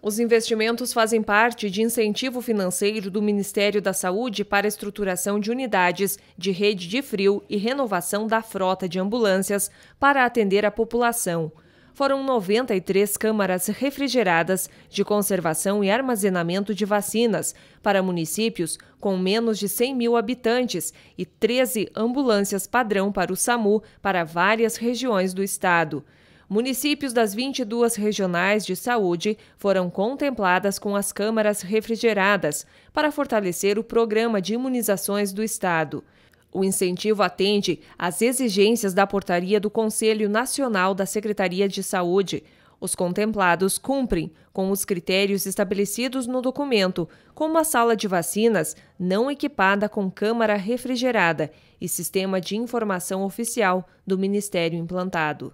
Os investimentos fazem parte de incentivo financeiro do Ministério da Saúde para estruturação de unidades de rede de frio e renovação da frota de ambulâncias para atender a população. Foram 93 câmaras refrigeradas de conservação e armazenamento de vacinas para municípios com menos de 100 mil habitantes e 13 ambulâncias padrão para o SAMU para várias regiões do estado. Municípios das 22 regionais de saúde foram contempladas com as câmaras refrigeradas para fortalecer o programa de imunizações do Estado. O incentivo atende às exigências da portaria do Conselho Nacional da Secretaria de Saúde. Os contemplados cumprem com os critérios estabelecidos no documento, como a sala de vacinas não equipada com câmara refrigerada e sistema de informação oficial do Ministério implantado.